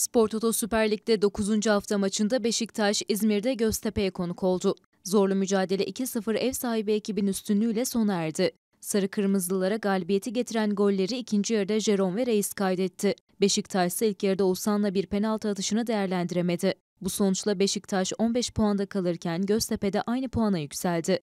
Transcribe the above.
Spor Toto Süper Lig'de 9. hafta maçında Beşiktaş İzmir'de Göztepe'ye konuk oldu. Zorlu mücadele 2-0 ev sahibi ekibin üstünlüğüyle sona erdi. Sarı Kırmızılılara galibiyeti getiren golleri ikinci yarıda Jerome ve Reis kaydetti. Beşiktaş ise ilk yarıda Oğuzhan'la bir penaltı atışını değerlendiremedi. Bu sonuçla Beşiktaş 15 puanda kalırken Göztepe'de aynı puana yükseldi.